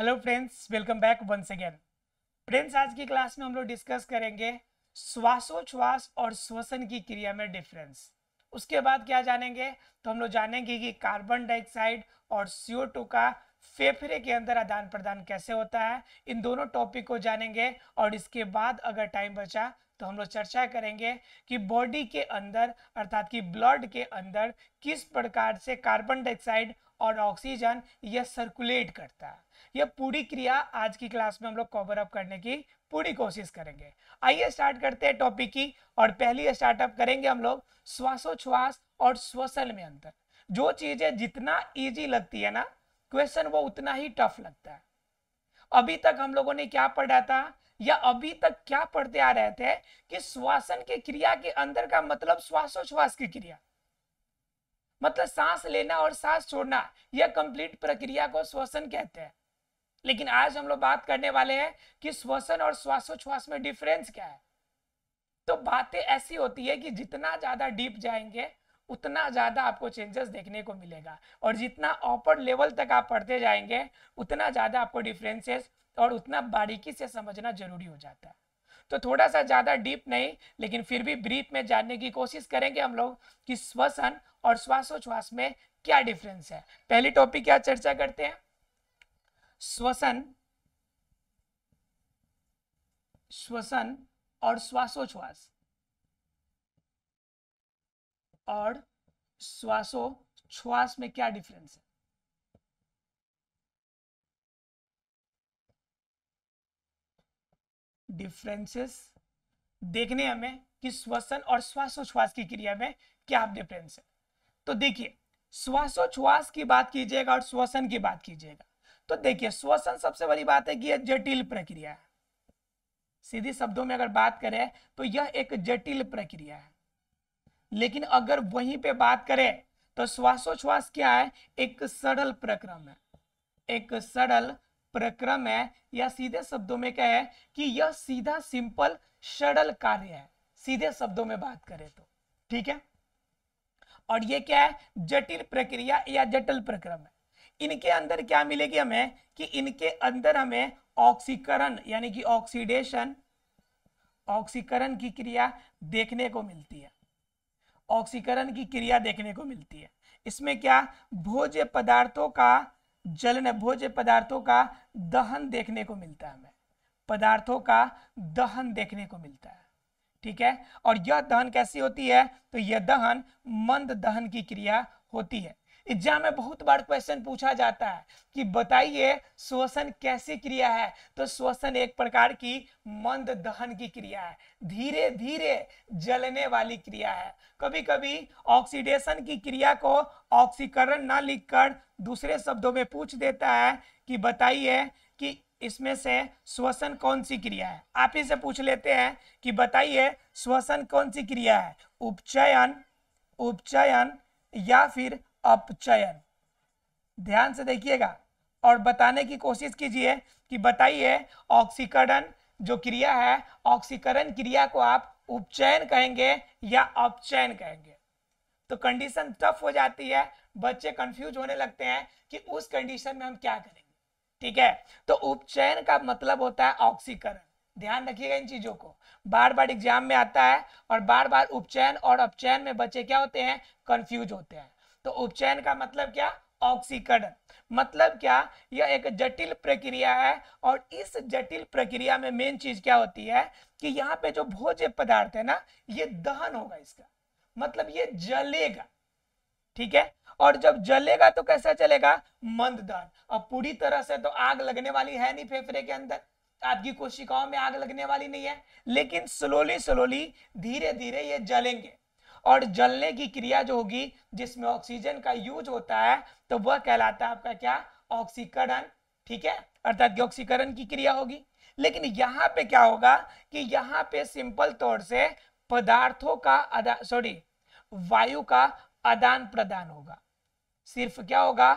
hello friends welcome back once again friends आज की class में हम लोग डिस्कस करेंगे श्वासोच्छ्वास और श्वसन की क्रिया में डिफरेंस उसके बाद क्या जानेंगे तो हम लोग जानेंगे कि कार्बन डाइऑक्साइड और सीओ का फेफड़े के अंदर आदान प्रदान कैसे होता है इन दोनों टॉपिक को जानेंगे और इसके बाद अगर टाइम बचा तो हम लोग चर्चा करेंगे कि बॉडी के अंदर अर्थात कि ब्लड के अंदर किस प्रकार से कार्बन डाइऑक्साइड और ऑक्सीजन यह सर्कुलेट करता है यह पूरी क्रिया आज की क्लास में हम लोग कवर अप करने की पूरी कोशिश करेंगे आइए स्टार्ट करते हैं टॉपिक की और पहली स्टार्टअप करेंगे हम लोग श्वासोच्छ्वास और श्वसन में अंतर जो चीजें जितना ईजी लगती है ना क्वेश्चन वो उतना ही टफ लगता है अभी तक हम लोगों ने क्या पढ़ा था या अभी तक क्या पढ़ते आ रहे थे कि श्वासन की क्रिया के अंदर का मतलब श्वासोच्छ्वास की क्रिया मतलब सांस लेना और सांस छोड़ना यह कंप्लीट प्रक्रिया को श्वसन कहते हैं लेकिन आज हम लोग बात करने वाले हैं कि श्वसन और श्वासोच्छ्वास में डिफरेंस क्या है तो बातें ऐसी होती है कि जितना ज्यादा डीप जाएंगे उतना ज़्यादा आपको चेंजेस देखने को मिलेगा और जितना ऑपर लेवल तक आप पढ़ते जाएंगे उतना ज़्यादा आपको डिफरेंसेस और उतना बारीकी से समझना जरूरी हो जाता है तो थोड़ा सा ज़्यादा डीप नहीं लेकिन फिर भी ब्रीफ में जानने की कोशिश करेंगे हम लोग कि श्वसन और श्वासोच्छ्वास में क्या डिफरेंस है पहली टॉपिक क्या चर्चा करते हैं श्वसन श्वसन और श्वासोच्छ्वास और श्वासोच्छ्वास में क्या डिफरेंस है डिफरेंसेस देखने हमें कि श्वसन और श्वासोच्छ्वास की क्रिया में क्या डिफरेंस है तो देखिए श्वासोच्छ्वास की बात कीजिएगा और श्वसन की बात कीजिएगा तो देखिए श्वसन सबसे बड़ी बात है कि यह जटिल प्रक्रिया है सीधे शब्दों में अगर बात करें तो यह एक जटिल प्रक्रिया है लेकिन अगर वहीं पे बात करें तो श्वासोच्छ्वास क्या है एक सरल प्रक्रम है एक सरल प्रक्रम है या सीधे शब्दों में क्या है कि यह सीधा सिंपल सरल कार्य है सीधे शब्दों में बात करें तो ठीक है और यह क्या है जटिल प्रक्रिया या जटिल प्रक्रम है इनके अंदर क्या मिलेगी हमें कि इनके अंदर हमें ऑक्सीकरण यानी कि ऑक्सीडेशन ऑक्सीकरण की क्रिया देखने को मिलती है ऑक्सीकरण की क्रिया देखने को मिलती है इसमें क्या भोज्य पदार्थों का जलन भोज्य पदार्थों का दहन देखने को मिलता है हमें पदार्थों का दहन देखने को मिलता है ठीक है और यह दहन कैसी होती है तो यह दहन मंद दहन की क्रिया होती है एग्जाम में बहुत बार क्वेश्चन पूछा जाता है कि बताइए श्वसन कैसी क्रिया है तो श्वसन एक प्रकार की मंद दहन की क्रिया है धीरे धीरे जलने वाली क्रिया है कभी कभी ऑक्सीडेशन की क्रिया को ऑक्सीकरण ना लिखकर दूसरे शब्दों में पूछ देता है कि बताइए कि इसमें से श्वसन कौन सी क्रिया है आप ही से पूछ लेते हैं कि बताइए श्वसन कौन सी क्रिया है उपचयन उपचयन या फिर अपचयन ध्यान से देखिएगा और बताने की कोशिश कीजिए कि बताइए ऑक्सीकरण जो क्रिया है ऑक्सीकरण क्रिया को आप उपचयन कहेंगे या अपचयन कहेंगे तो कंडीशन टफ हो जाती है बच्चे कंफ्यूज होने लगते हैं कि उस कंडीशन में हम क्या करेंगे ठीक है तो उपचयन का मतलब होता है ऑक्सीकरण ध्यान रखिएगा इन चीजों को बार बार एग्जाम में आता है और बार बार उपचयन और अपचयन में बच्चे क्या होते हैं कंफ्यूज होते हैं तो उपचयन का मतलब क्या ऑक्सीकरण मतलब क्या यह एक जटिल प्रक्रिया है और इस जटिल प्रक्रिया में मेन चीज क्या होती है कि यहाँ पे जो भोज्य पदार्थ है ना ये दहन होगा इसका मतलब ये जलेगा ठीक है और जब जलेगा तो कैसा चलेगा मंद दहन अब पूरी तरह से तो आग लगने वाली है नहीं फेफड़े के अंदर आपकी कोशिकाओं में आग लगने वाली नहीं है लेकिन स्लोली स्लोली धीरे धीरे ये जलेंगे और जलने की क्रिया जो होगी जिसमें ऑक्सीजन का यूज होता है तो वह कहलाता है आपका क्या ऑक्सीकरण ठीक है अर्थात ऑक्सीकरण की क्रिया होगी लेकिन यहाँ पे क्या होगा कि यहाँ पे सिंपल तौर से पदार्थों का सॉरी वायु का आदान प्रदान होगा सिर्फ क्या होगा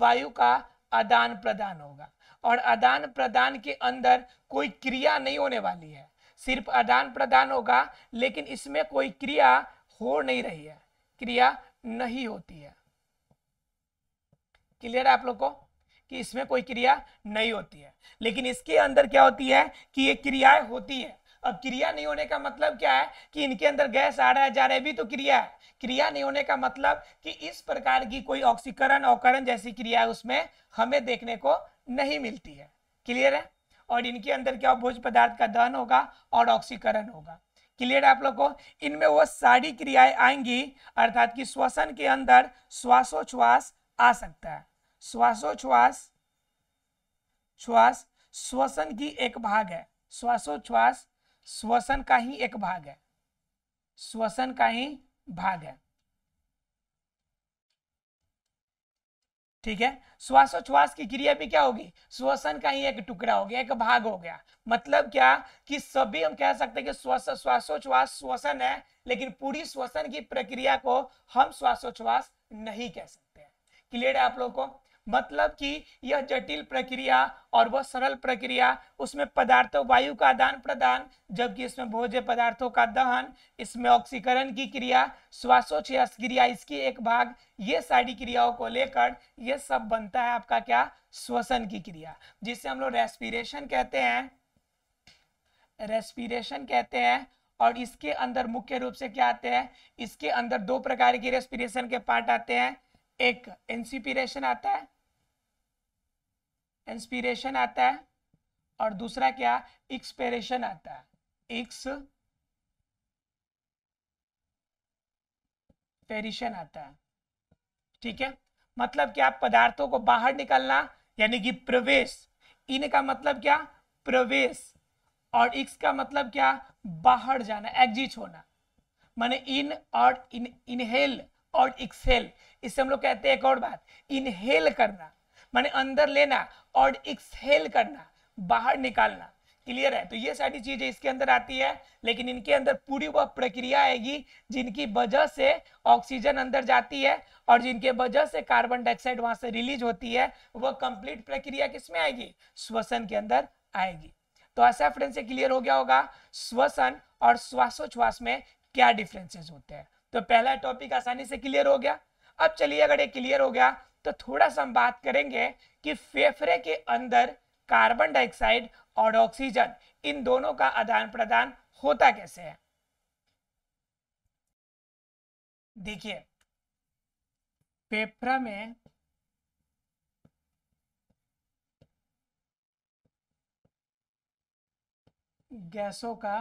वायु का आदान प्रदान होगा और आदान प्रदान के अंदर कोई क्रिया नहीं होने वाली है सिर्फ आदान प्रदान होगा लेकिन इसमें कोई क्रिया हो नहीं रही है क्रिया नहीं होती है क्लियर है आप लोग को कि इसमें कोई क्रिया नहीं होती है लेकिन इसके अंदर क्या होती है कि ये क्रियाएं होती है अब क्रिया नहीं होने का मतलब क्या है कि इनके अंदर गैस आ रहा है जा रहा है भी तो क्रिया है क्रिया नहीं होने का मतलब कि इस प्रकार की कोई ऑक्सीकरण औकरण जैसी क्रिया उसमें हमें देखने को नहीं मिलती है क्लियर है और इनके अंदर क्या भोज पदार्थ का दहन होगा और ऑक्सीकरण होगा क्लियर है आप लोग को इनमें वो सारी क्रियाएं आएंगी अर्थात कि श्वसन के अंदर श्वासोच्छ्वास आ सकता है श्वासोच्छ्वास श्वास श्वसन की एक भाग है श्वासोच्छ्वास श्वसन का ही एक भाग है श्वसन का ही भाग है ठीक है श्वासोच्छ्वास की क्रिया भी क्या होगी श्वसन का ही एक टुकड़ा हो गया एक भाग हो गया मतलब क्या कि सभी हम कह सकते हैं कि श्वास श्वासोच्छ्वास श्वसन है लेकिन पूरी श्वसन की प्रक्रिया को हम श्वासोच्छ्वास नहीं कह सकते क्लियर है आप लोगों को मतलब कि यह जटिल प्रक्रिया और वह सरल प्रक्रिया उसमें पदार्थों वायु का आदान प्रदान जबकि इसमें भोज्य पदार्थों का दहन इसमें ऑक्सीकरण की क्रिया श्वासोच्छ्वास क्रिया इसकी एक भाग ये सारी क्रियाओं को लेकर यह सब बनता है आपका क्या श्वसन की क्रिया जिसे हम लोग रेस्पिरेशन कहते हैं रेस्पिरेशन कहते हैं और इसके अंदर मुख्य रूप से क्या आते हैं इसके अंदर दो प्रकार की रेस्पिरेशन के पार्ट आते हैं एक इंसिपिरेशन आता है इंस्पिरेशन आता है और दूसरा क्या एक्सपेरेशन आता है एक्स पेरिशन आता है ठीक है मतलब क्या पदार्थों को बाहर निकलना यानी कि प्रवेश इनका मतलब क्या प्रवेश और इक्स का मतलब क्या बाहर जाना एग्जिट होना माने इन और इन इनहेल और एक्सेल इससे हम लोग कहते हैं एक और बात इनहेल करना माने अंदर लेना और एक्सहेल करना बाहर निकालना क्लियर है तो ये सारी चीजें इसके अंदर आती है लेकिन इनके अंदर पूरी वह प्रक्रिया आएगी जिनकी वजह से ऑक्सीजन अंदर जाती है और जिनके वजह से कार्बन डाइऑक्साइड वहां से रिलीज होती है वह कंप्लीट प्रक्रिया किसमें आएगी श्वसन के अंदर आएगी तो ऐसा फ्रेंड से क्लियर हो गया होगा श्वसन और श्वासोच्छ्वास में क्या डिफरेंसेस होते हैं तो पहला टॉपिक आसानी से क्लियर हो गया अब चलिए अगर ये क्लियर हो गया तो थोड़ा सा हम बात करेंगे कि फेफड़े के अंदर कार्बन डाइऑक्साइड और ऑक्सीजन इन दोनों का आदान प्रदान होता कैसे है देखिए फेफड़ा में गैसों का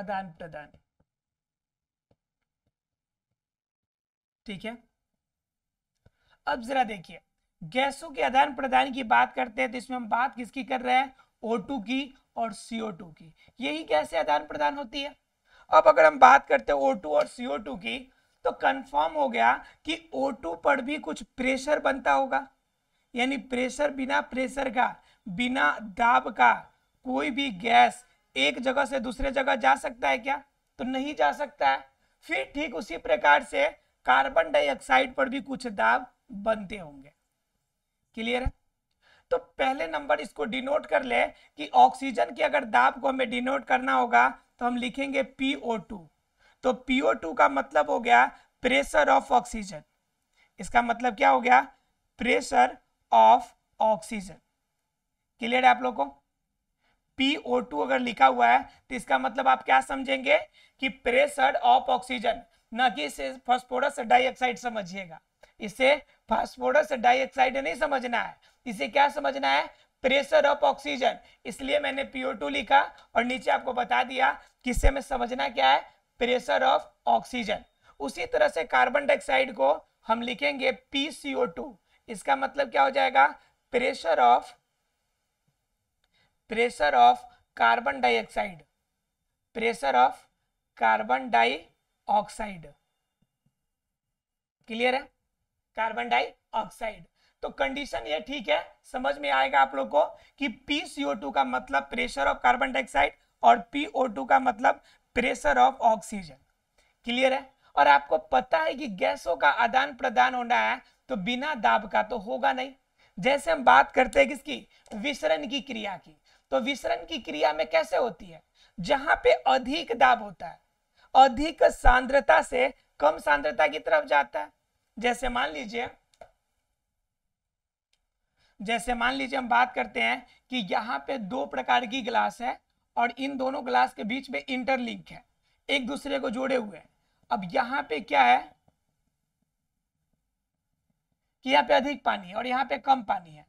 आदान प्रदान ठीक है अब जरा देखिए गैसों के आदान प्रदान की बात करते हैं तो इसमें हम बात किसकी कर रहे हैं O2 की और CO2 की यही गैसें आदान प्रदान होती है अब अगर हम बात करते हैं O2 और CO2 की तो कंफर्म हो गया कि O2 पर भी कुछ प्रेशर बनता होगा यानी प्रेशर बिना प्रेशर का बिना दाब का कोई भी गैस एक जगह से दूसरे जगह जा सकता है क्या तो नहीं जा सकता है फिर ठीक उसी प्रकार से कार्बन डाइऑक्साइड पर भी कुछ दाब बनते होंगे क्लियर है तो पहले नंबर इसको डिनोट कर ले कि ऑक्सीजन की अगर दाब को हमें डिनोट करना होगा तो हम लिखेंगे PO2 तो PO2 का मतलब हो गया प्रेशर ऑफ ऑक्सीजन इसका मतलब क्या हो गया प्रेशर ऑफ ऑक्सीजन क्लियर है आप लोगों को PO2 अगर लिखा हुआ है तो इसका मतलब आप क्या समझेंगे कि प्रेशर ऑफ ऑक्सीजन न कि इसे फॉस्फोरस डाइऑक्साइड समझिएगा इसे फास्फोरस डाइऑक्साइड नहीं समझना है इसे क्या समझना है प्रेशर ऑफ ऑक्सीजन इसलिए मैंने पीओ लिखा और नीचे आपको बता दिया कि इससे हमें समझना क्या है प्रेशर ऑफ ऑक्सीजन उसी तरह से कार्बन डाइऑक्साइड को हम लिखेंगे टू इसका मतलब क्या हो जाएगा pressure of pressure of carbon dioxide pressure of carbon dioxide clear है कार्बन डाइऑक्साइड तो कंडीशन ये ठीक है समझ में आएगा आप लोग को कि पी का मतलब प्रेशर ऑफ कार्बन डाइऑक्साइड और टू का मतलब प्रेशर ऑफ ऑक्सीजन क्लियर है और आपको पता है कि गैसों का आदान प्रदान होना है तो बिना दाब का तो होगा नहीं जैसे हम बात करते हैं किसकी विसरण की क्रिया की तो विसरण की क्रिया में कैसे होती है जहां पे अधिक दाब होता है अधिक सांद्रता से कम सांद्रता की तरफ जाता है जैसे मान लीजिए जैसे मान लीजिए हम बात करते हैं कि यहाँ पे दो प्रकार की ग्लास है और इन दोनों ग्लास के बीच में इंटरलिंक है एक दूसरे को जोड़े हुए हैं अब यहाँ पे क्या है कि यहाँ पे अधिक पानी है और यहाँ पे कम पानी है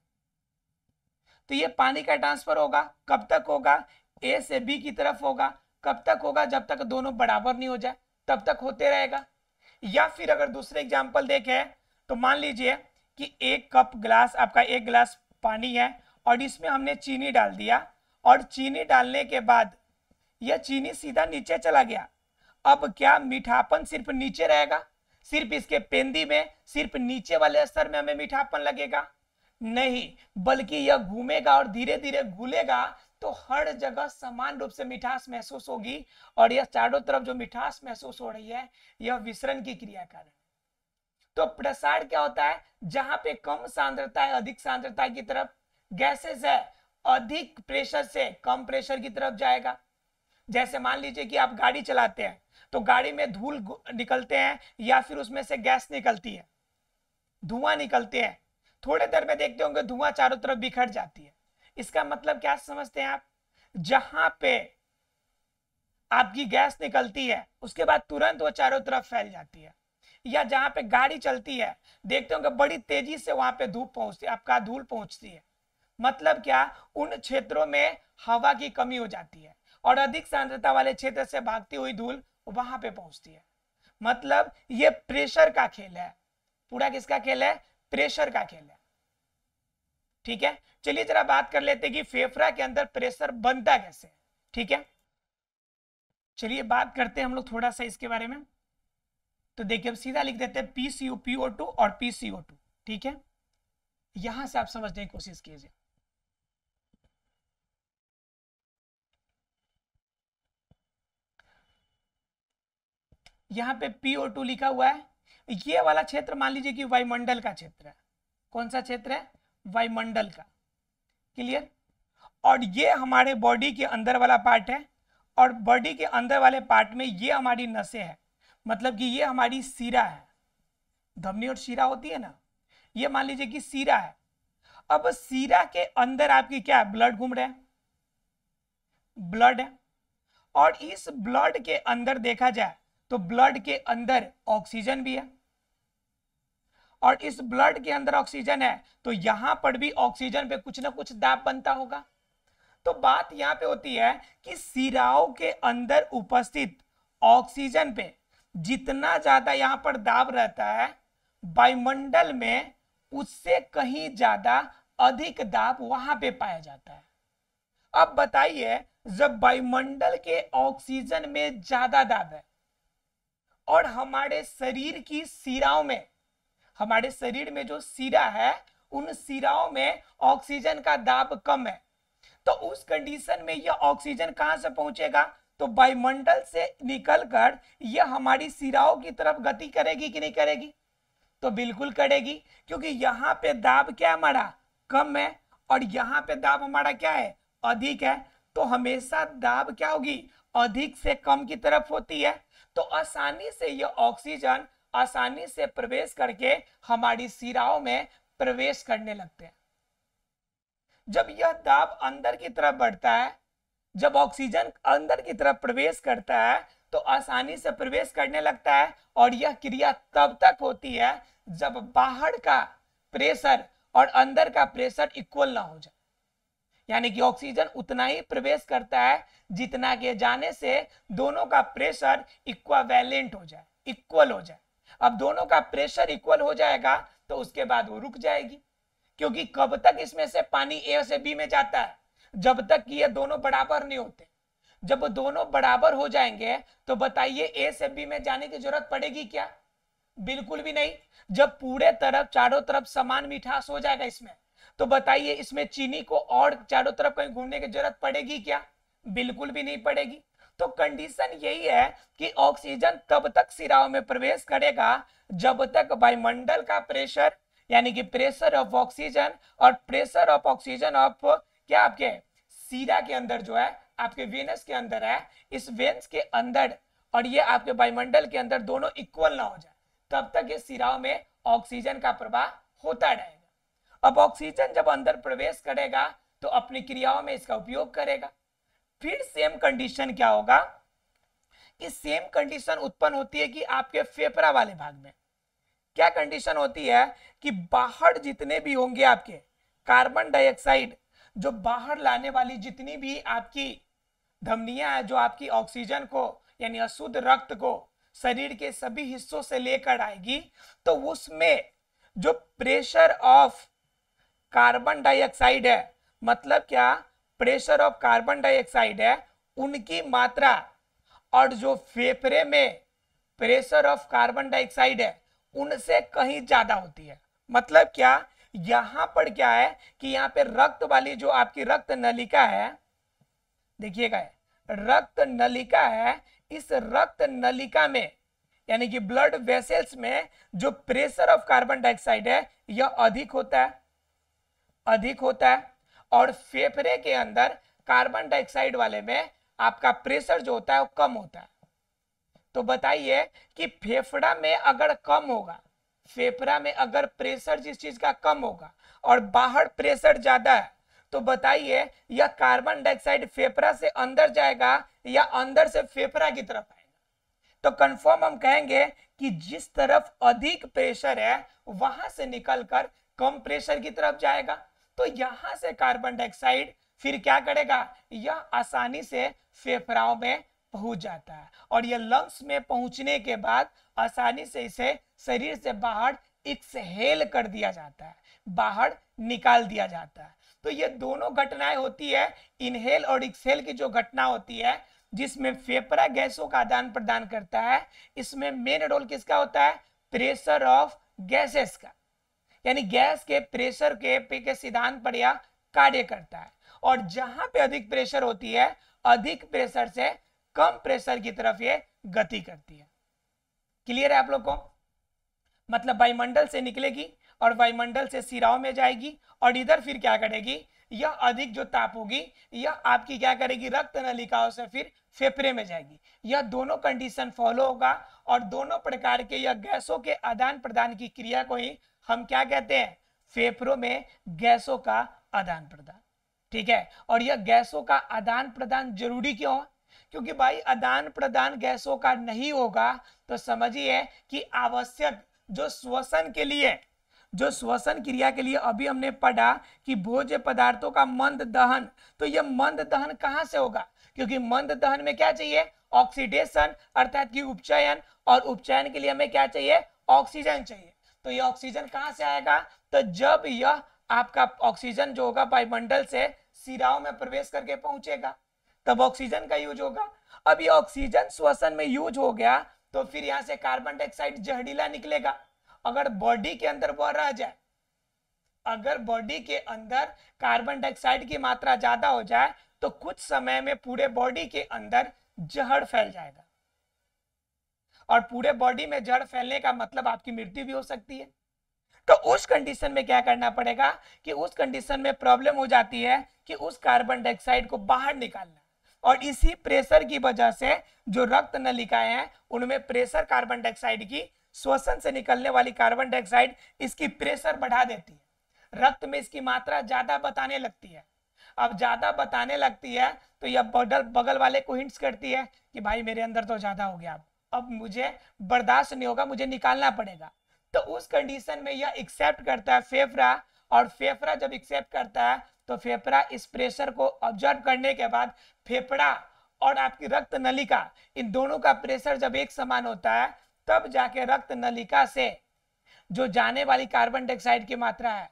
तो ये पानी का ट्रांसफर होगा कब तक होगा ए से बी की तरफ होगा कब तक होगा जब तक दोनों बराबर नहीं हो जाए तब तक होते रहेगा या फिर अगर दूसरे एग्जाम्पल देखें तो मान लीजिए कि एक कप ग्लास आपका एक गिलास पानी है और इसमें हमने चीनी डाल दिया और चीनी डालने के बाद यह चीनी सीधा नीचे चला गया अब क्या मीठापन सिर्फ नीचे रहेगा सिर्फ इसके पेंदी में सिर्फ नीचे वाले स्तर में हमें मीठापन लगेगा नहीं बल्कि यह घूमेगा और धीरे धीरे घुलेगा तो हर जगह समान रूप से मिठास महसूस होगी और यह चारों तरफ जो मिठास महसूस हो रही है यह विसरण की क्रिया कारण तो प्रसार क्या होता है जहां पे कम सांद्रता है अधिक सांद्रता की तरफ गैसेस है अधिक प्रेशर से कम प्रेशर की तरफ जाएगा जैसे मान लीजिए कि आप गाड़ी चलाते हैं तो गाड़ी में धूल निकलते हैं या फिर उसमें से गैस निकलती है धुआं निकलते हैं थोड़े देर में देखते होंगे धुआं चारों तरफ बिखर जाती है इसका मतलब क्या समझते हैं आप जहां पे आपकी गैस निकलती है उसके बाद तुरंत वो चारों तरफ फैल जाती है या जहां पे गाड़ी चलती है देखते होंगे बड़ी तेजी से वहां पे धूप पहुंचती है आपका धूल पहुंचती है मतलब क्या उन क्षेत्रों में हवा की कमी हो जाती है और अधिक सांद्रता वाले क्षेत्र से भागती हुई धूल वहां पे पहुंचती है मतलब ये प्रेशर का खेल है पूरा किसका खेल है प्रेशर का खेल है ठीक है चलिए जरा बात कर लेते हैं कि फेफड़ा के अंदर प्रेशर बनता कैसे ठीक है चलिए बात करते हैं हम लोग थोड़ा सा इसके बारे में तो देखिए हम सीधा लिख देते हैं पी पी ओ टू और पीसीओ टू ठीक है यहां से आप समझने की कोशिश कीजिए यहां पे पीओ टू लिखा हुआ है ये वाला क्षेत्र मान लीजिए कि वायुमंडल का क्षेत्र है कौन सा क्षेत्र है वायुमंडल का क्लियर और ये हमारे बॉडी के अंदर वाला पार्ट है और बॉडी के अंदर वाले पार्ट में ये हमारी नसें हैं मतलब कि ये हमारी सीरा है धमनी और शीरा होती है ना ये मान लीजिए कि सीरा है अब सीरा के अंदर आपकी क्या है ब्लड घूम रहे हैं ब्लड है और इस ब्लड के अंदर देखा जाए तो ब्लड के अंदर ऑक्सीजन भी है और इस ब्लड के अंदर ऑक्सीजन है तो यहां पर भी ऑक्सीजन पे कुछ ना कुछ दाब बनता होगा तो बात यहां पे होती है कि सिराओं के अंदर उपस्थित ऑक्सीजन पे जितना ज्यादा यहां पर दाब रहता है वायुमंडल में उससे कहीं ज्यादा अधिक दाब वहां पे पाया जाता है अब बताइए जब वायुमंडल के ऑक्सीजन में ज्यादा दाब है और हमारे शरीर की सिराओं में हमारे शरीर में जो सीरा है उन सीराओं में ऑक्सीजन का दाब कम है तो उस कंडीशन में यह ऑक्सीजन कहाँ से पहुंचेगा तो वायुमंडल से निकलकर यह हमारी सिराओं की तरफ गति करेगी कि नहीं करेगी तो बिल्कुल करेगी क्योंकि यहाँ पे दाब क्या है हमारा कम है और यहाँ पे दाब हमारा क्या है अधिक है तो हमेशा दाब क्या होगी अधिक से कम की तरफ होती है तो आसानी से यह ऑक्सीजन आसानी से प्रवेश करके हमारी सिराओं में प्रवेश करने लगते हैं जब यह दाब अंदर की तरफ बढ़ता है जब ऑक्सीजन अंदर की तरफ प्रवेश करता है तो आसानी से प्रवेश करने लगता है और यह क्रिया तब तक होती है जब बाहर का प्रेशर और अंदर का प्रेशर इक्वल ना हो जाए यानी कि ऑक्सीजन उतना ही प्रवेश करता है जितना के जाने से दोनों का प्रेशर वैलेंट हो जाए इक्वल हो जाए अब दोनों का प्रेशर इक्वल हो जाएगा तो उसके बाद वो रुक जाएगी क्योंकि कब तक इसमें से पानी ए से बी में जाता है जब तक कि ये दोनों बराबर नहीं होते जब दोनों बराबर हो जाएंगे तो बताइए ए से बी में जाने की जरूरत पड़ेगी क्या बिल्कुल भी नहीं जब पूरे तरफ चारों तरफ समान मिठास हो जाएगा इसमें तो बताइए इसमें चीनी को और चारों तरफ कहीं घूमने की जरूरत पड़ेगी क्या बिल्कुल भी नहीं पड़ेगी तो कंडीशन यही है कि ऑक्सीजन तब तक सिराओं में प्रवेश करेगा जब तक वायुमंडल का प्रेशर यानी कि प्रेशर ऑफ ऑक्सीजन और प्रेशर ऑफ ऑक्सीजन ऑफ क्या आपके सीरा के अंदर जो है आपके वेनस के अंदर है इस वेन्स के अंदर और ये आपके वायुमंडल के अंदर दोनों इक्वल ना हो जाए तब तक ये सिराओं में ऑक्सीजन का प्रवाह होता रहेगा अब ऑक्सीजन जब अंदर प्रवेश करेगा तो अपनी क्रियाओं में इसका उपयोग करेगा फिर सेम कंडीशन क्या होगा कि सेम कंडीशन उत्पन्न होती है कि आपके फेफड़ा वाले भाग में क्या कंडीशन होती है कि बाहर जितने भी होंगे आपके कार्बन डाइऑक्साइड जो बाहर लाने वाली जितनी भी आपकी धमनियां है जो आपकी ऑक्सीजन को यानी अशुद्ध रक्त को शरीर के सभी हिस्सों से लेकर आएगी तो उसमें जो प्रेशर ऑफ कार्बन डाइऑक्साइड है मतलब क्या प्रेशर ऑफ कार्बन डाइऑक्साइड है उनकी मात्रा और जो फेफड़े में प्रेशर ऑफ कार्बन डाइऑक्साइड है उनसे कहीं ज्यादा होती है मतलब क्या यहां पर क्या है कि यहां पे रक्त वाली जो आपकी रक्त नलिका है देखिएगा रक्त नलिका है इस रक्त नलिका में यानी कि ब्लड वेसेल्स में जो प्रेशर ऑफ कार्बन डाइऑक्साइड है यह अधिक होता है अधिक होता है और फेफड़े के अंदर कार्बन डाइऑक्साइड वाले में आपका प्रेशर जो होता है वो कम होता है तो बताइए कि फेफड़ा में अगर कम होगा फेफड़ा में अगर प्रेशर जिस चीज का कम होगा और बाहर प्रेशर ज्यादा है तो बताइए यह कार्बन डाइऑक्साइड फेफड़ा से अंदर जाएगा या अंदर से फेफड़ा की तरफ आएगा तो कंफर्म हम कहेंगे कि जिस तरफ अधिक प्रेशर है वहां से निकलकर कम प्रेशर की तरफ जाएगा तो यहां से कार्बन डाइऑक्साइड फिर क्या करेगा यह आसानी से फेफड़ाओं में पहुंच जाता है और यह लंग्स में पहुंचने के बाद आसानी से इसे शरीर से बाहर एक्सहेल कर दिया जाता है बाहर निकाल दिया जाता है तो ये दोनों घटनाएं होती है इनहेल और एक्सहेल की जो घटना होती है जिसमें फेफड़ा गैसों का आदान प्रदान करता है इसमें मेन रोल किसका होता है प्रेशर ऑफ गैसेस का यानी गैस के प्रेशर के पे के सिद्धांत पर यह कार्य करता है और जहां पे अधिक प्रेशर होती है अधिक प्रेशर से कम प्रेशर की तरफ ये गति करती है क्लियर है आप लोग को मतलब वायुमंडल से निकलेगी और वायुमंडल से सिराओं में जाएगी और इधर फिर क्या करेगी यह अधिक जो ताप होगी यह आपकी क्या करेगी रक्त नलिकाओं से फिर फेफड़े में जाएगी यह दोनों कंडीशन फॉलो होगा और दोनों प्रकार के यह गैसों के आदान प्रदान की क्रिया को ही हम क्या कहते हैं फेफड़ों में गैसों का आदान प्रदान ठीक है और यह गैसों का आदान प्रदान जरूरी क्यों क्योंकि भाई आदान प्रदान गैसों का नहीं होगा तो समझिए कि आवश्यक जो श्वसन के लिए जो श्वसन क्रिया के लिए अभी हमने पढ़ा कि भोज्य पदार्थों का मंद दहन तो यह मंद दहन कहां से होगा क्योंकि मंद दहन में क्या चाहिए ऑक्सीडेशन अर्थात कि उपचयन और उपचयन के लिए हमें क्या चाहिए ऑक्सीजन चाहिए तो ये ऑक्सीजन कहाँ से आएगा तो जब यह आपका ऑक्सीजन जो होगा वायुमंडल से सिराओं में प्रवेश करके पहुंचेगा तब ऑक्सीजन का यूज होगा अब ये ऑक्सीजन श्वसन में यूज हो गया तो फिर यहाँ से कार्बन डाइऑक्साइड जहरीला निकलेगा अगर बॉडी के अंदर वह रह जाए अगर बॉडी के अंदर कार्बन डाइऑक्साइड की मात्रा ज्यादा हो जाए तो कुछ समय में पूरे बॉडी के अंदर जहर फैल जाएगा और पूरे बॉडी में जड़ फैलने का मतलब आपकी मृत्यु भी हो सकती है तो उस कंडीशन में क्या करना पड़ेगा कि उस कंडीशन में प्रॉब्लम हो जाती है कि उस कार्बन डाइऑक्साइड को बाहर निकालना और इसी प्रेशर की वजह से जो रक्त नलिकाएं हैं उनमें प्रेशर कार्बन डाइऑक्साइड की श्वसन से निकलने वाली कार्बन डाइऑक्साइड इसकी प्रेशर बढ़ा देती है रक्त में इसकी मात्रा ज्यादा बताने लगती है अब ज्यादा बताने लगती है तो यह बगल बगल वाले को हिंट्स करती है कि भाई मेरे अंदर तो ज्यादा हो गया अब अब मुझे बर्दाश्त नहीं होगा मुझे निकालना पड़ेगा तो उस कंडीशन में यह एक्सेप्ट करता है फेफड़ा और फेफड़ा जब एक्सेप्ट करता है तो फेफड़ा इस प्रेशर को ऑब्जर्व करने के बाद फेफड़ा और आपकी रक्त नलिका इन दोनों का प्रेशर जब एक समान होता है तब जाके रक्त नलिका से जो जाने वाली कार्बन डाइऑक्साइड की मात्रा है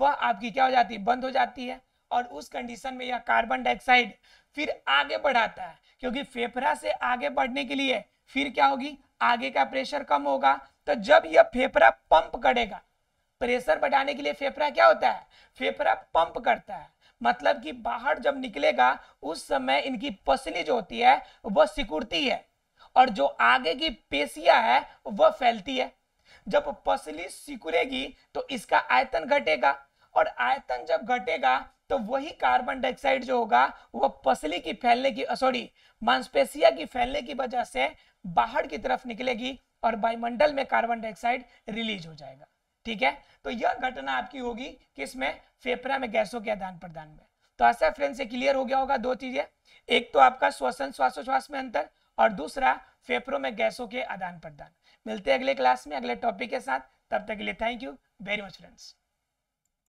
वह आपकी क्या हो जाती है बंद हो जाती है और उस कंडीशन में यह कार्बन डाइऑक्साइड फिर आगे बढ़ाता है क्योंकि फेफड़ा से आगे बढ़ने के लिए फिर क्या होगी आगे का प्रेशर कम होगा तो जब यह फेफड़ा पंप करेगा प्रेशर बढ़ाने के लिए फेफड़ा क्या होता है फेफड़ा पंप करता है मतलब कि बाहर जब निकलेगा उस समय इनकी पसली जो होती है वह सिकुड़ती है और जो आगे की पेशिया है वह फैलती है जब पसली सिकुड़ेगी तो इसका आयतन घटेगा और आयतन जब घटेगा तो वही कार्बन डाइऑक्साइड जो होगा वह पसली की फैलने की सॉरी मांसपेशिया की फैलने की वजह से बाहर की तरफ निकलेगी और वायुमंडल में कार्बन डाइऑक्साइड रिलीज हो जाएगा ठीक है तो यह घटना आपकी होगी किसमें फेफड़ा में गैसों के आदान प्रदान में तो ऐसा फ्रेंड से क्लियर हो गया होगा दो चीजें एक तो आपका श्वसन श्वासोश्वास में अंतर और दूसरा फेफड़ों में गैसों के आदान प्रदान मिलते हैं अगले क्लास में अगले टॉपिक के साथ तब तक के लिए thank you very much friends